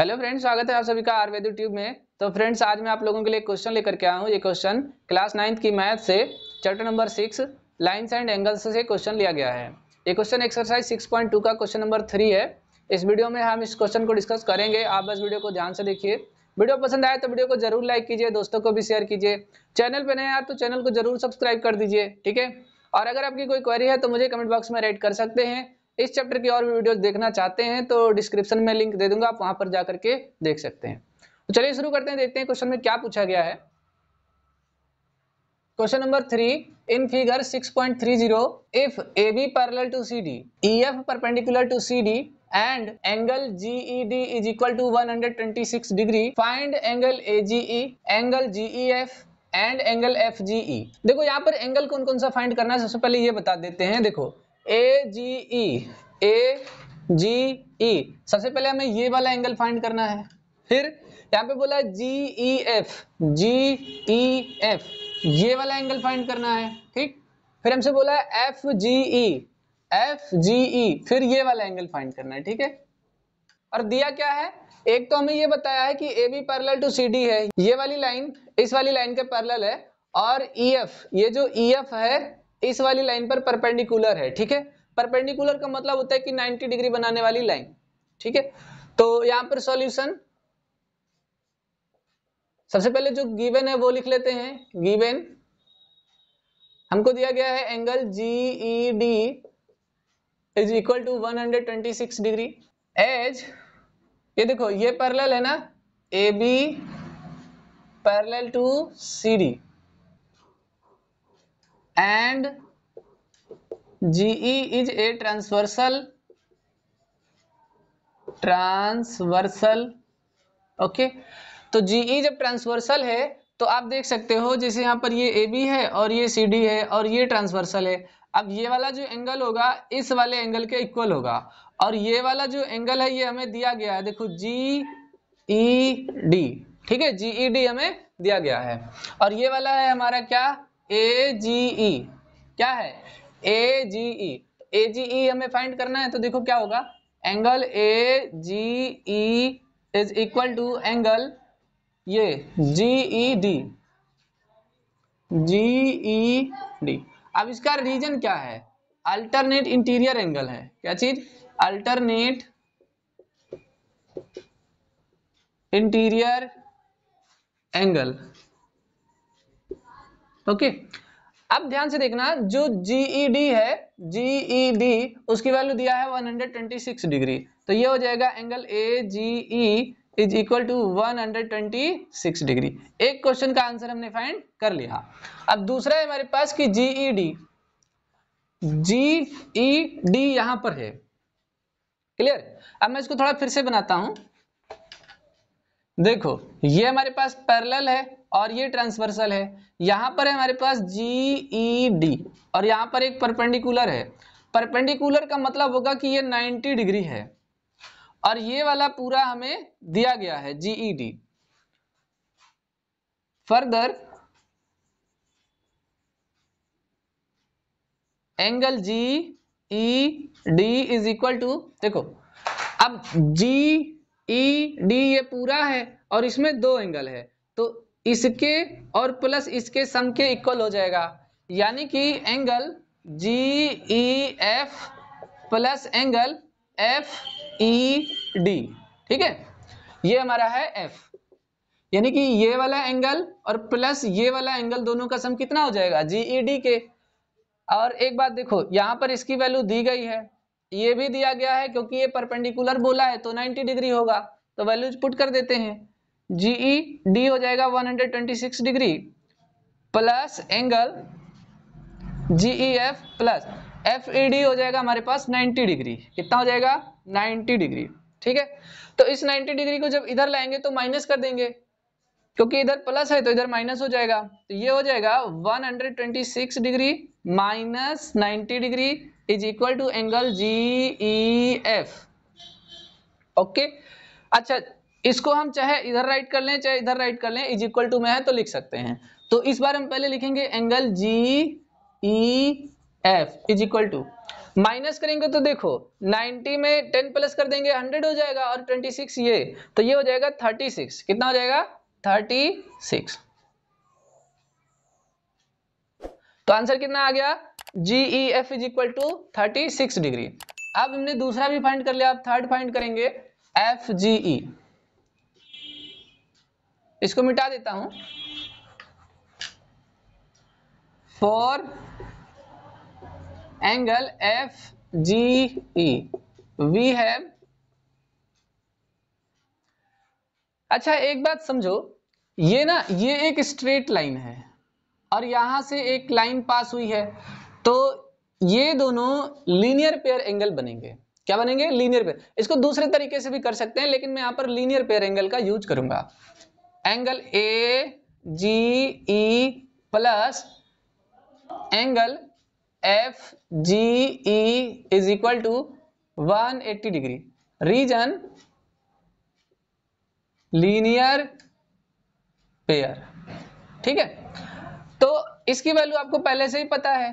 hello friends स्वागत है आप सभी का आयुर्वेद ट्यूब में तो फ्रेंड्स आज मैं आप लोगों के लिए क्वेश्चन लेकर के आया हूँ ये क्वेश्चन क्लास नाइन्थ की मैथ से chapter number six lines and angles से क्वेश्चन लिया गया है ये question exercise six point two का क्वेश्चन नंबर थ्री है इस वीडियो में हम इस क्वेश्चन को डिस्कस करेंगे आप बस वीडियो को ध्यान से देखिए वीडियो पसंद आए तो वीडियो को जरूर लाइक कीजिए दोस्तों को भी शेयर कीजिए चैनल पर नए आए तो चैनल को जरूर सब्सक्राइब कर दीजिए ठीक है और अगर आपकी कोई क्वेरी है तो मुझे कमेंट बॉक्स में राइट कर सकते हैं इस चैप्टर की और वीडियोस देखना चाहते हैं तो डिस्क्रिप्शन में लिंक दे दूंगा आप वहां पर जा करके देख सकते हैं तो चलिए शुरू करते हैं देखते हैं क्वेश्चन में क्या पूछा गया है question number three in figure 6.30 if A B parallel to C D E F perpendicular to C D and angle G E D is equal to one hundred twenty six degree find angle A G E angle G E F and angle F G E देखो यहाँ पर angle कौन कौन सा find करना है सबसे पहले ये बता देते हैं देखो ए जी ई ए जी ई सबसे पहले हमें ये वाला एंगल फाइंड करना है फिर यहाँ पे बोला जी E F G E F ये वाला एंगल फाइंड करना है ठीक फिर हमसे बोला F G E F G ई फिर ये वाला एंगल फाइंड करना है ठीक है और दिया क्या है एक तो हमें ये बताया है कि A B parallel to C D है ये वाली लाइन इस वाली लाइन के पैरल है और ई e एफ ये जो ई e एफ है इस वाली लाइन पर परपेंडिकुलर है ठीक है परपेंडिकुलर का मतलब होता है कि 90 डिग्री बनाने वाली लाइन ठीक है तो यहां पर सॉल्यूशन सबसे पहले जो गिवन है वो लिख लेते हैं गिवन हमको दिया गया है angle G E D is equal to 126 degree as ये देखो ये पैरेलल है ना A B parallel to C D and G E is a transversal transversal okay तो जीई e जब ट्रांसवर्सल है तो आप देख सकते हो जैसे यहां पर ये ए बी है और ये सी डी है और ये ट्रांसवर्सल है अब ये वाला जो एंगल होगा इस वाले एंगल के इक्वल होगा और ये वाला जो एंगल है ये हमें दिया गया है देखो जी ई डी ठीक है जी ई डी हमें दिया गया है और ये वाला है हमारा क्या ए जी ई क्या है ए जी ई ए जी ई हमें फाइंड करना है तो देखो क्या होगा angle A G E is equal to angle ये G E D G E D अब इसका रीजन क्या है अल्टरनेट इंटीरियर एंगल है क्या चीज अल्टरनेट इंटीरियर एंगल ओके अब ध्यान से देखना जो जीईडी e है जीईडी e उसकी वैल्यू दिया है 126 डिग्री तो ये हो जाएगा angle A G E is equal to 126 degree एक क्वेश्चन का आंसर हमने फाइंड कर लिया अब दूसरा है हमारे पास कि जीईडी जीईडी यहां पर है क्लियर अब मैं इसको थोड़ा फिर से बनाता हूं देखो ये हमारे पास पैरल है और ये ट्रांसवर्सल है यहाँ पर है हमारे पास जी ई डी और यहाँ पर एक परपेंडिकुलर है परपेंडिकुलर का मतलब होगा कि ये 90 डिग्री है और ये वाला पूरा हमें दिया गया है G E D further angle G E D is equal to देखो अब जी ई डी ये पूरा है और इसमें दो एंगल है तो इसके और प्लस इसके सम के इक्वल हो जाएगा यानी कि angle G E F plus angle F E D ठीक है ये हमारा है एफ यानी कि ये वाला एंगल और प्लस ये वाला एंगल दोनों का सम कितना हो जाएगा जी ई डी के और एक बात देखो यहां पर इसकी वैल्यू दी गई है ये भी दिया गया है क्योंकि ये परपेंडिकुलर बोला है तो 90 डिग्री होगा तो वैल्यूज पुट कर देते हैं जीई डी e हो जाएगा 126 degree plus angle G E F plus F E D हो जाएगा हमारे पास 90 डिग्री कितना हो जाएगा 90 डिग्री ठीक है तो इस 90 डिग्री को जब इधर लाएंगे तो माइनस कर देंगे क्योंकि इधर प्लस है तो इधर माइनस हो जाएगा तो ये हो जाएगा 126 degree minus 90 degree is equal to angle G E F okay अच्छा इसको हम चाहे इधर राइट कर लें चाहे इधर राइट कर लें इज इक्वल टू में है तो लिख सकते हैं तो इस बार हम पहले लिखेंगे angle G E F is equal to minus करेंगे तो देखो 90 में 10 प्लस कर देंगे 100 हो जाएगा और 26 ये तो ये हो जाएगा 36 कितना हो जाएगा 36 तो आंसर कितना आ गया G E F is equal to thirty degree अब हमने दूसरा भी फाइंड कर लिया अब थर्ड फाइंड करेंगे एफ जी ई इसको मिटा देता हूं for angle F G E we have अच्छा एक बात समझो ये ना ये एक स्ट्रेट लाइन है और यहां से एक लाइन पास हुई है तो ये दोनों लीनियर पेयर एंगल बनेंगे क्या बनेंगे लीनियर पेयर इसको दूसरे तरीके से भी कर सकते हैं लेकिन मैं यहां पर लीनियर पेयर एंगल का यूज करूंगा angle A G E plus angle F G E is equal to 180 degree reason linear pair ठीक है तो इसकी वैल्यू आपको पहले से ही पता है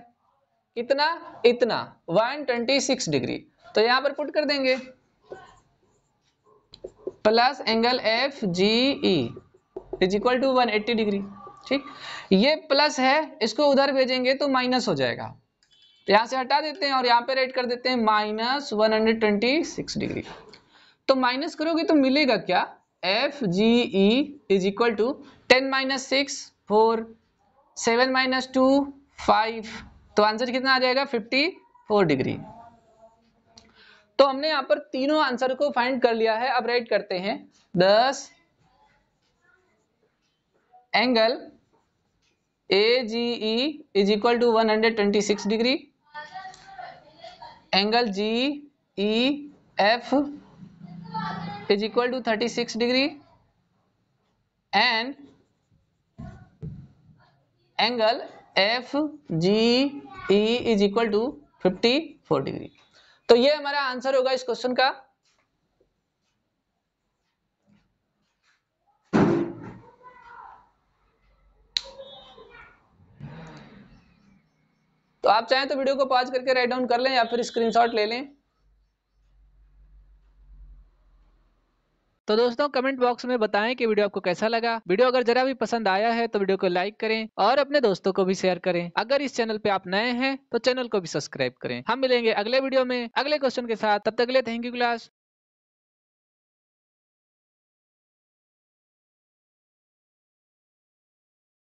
कितना इतना 126 डिग्री तो यहां पर पुट कर देंगे plus angle F G E is equal to one eighty degree ठीक ये प्लस है इसको उधर भेजेंगे तो माइनस हो जाएगा यहाँ से हटा देते हैं और यहाँ पे राइट कर देते हैं minus one hundred twenty six degree तो माइनस करोगे तो मिलेगा क्या F G E is equal to ten minus six four seven minus two five तो आंसर कितना आ जाएगा फिफ्टी फोर डिग्री तो हमने यहाँ पर तीनों आंसर को फाइंड कर लिया है अब राइट करते हैं thus angle A G E is equal to one hundred twenty six degree angle G E F is equal to thirty six degree and angle F G E is equal to fifty four degree तो ये हमारा answer होगा इस question का तो आप चाहें तो वीडियो को पॉज करके राइट डाउन कर लें या फिर स्क्रीनशॉट ले लें तो दोस्तों कमेंट बॉक्स में बताएं कि वीडियो आपको कैसा लगा वीडियो अगर जरा भी पसंद आया है तो वीडियो को लाइक करें और अपने दोस्तों को भी शेयर करें अगर इस चैनल पे आप नए हैं तो चैनल को भी सब्सक्राइब करें हम मिलेंगे अगले वीडियो में अगले क्वेश्चन के साथ तब तक अगले थैंक यू क्लास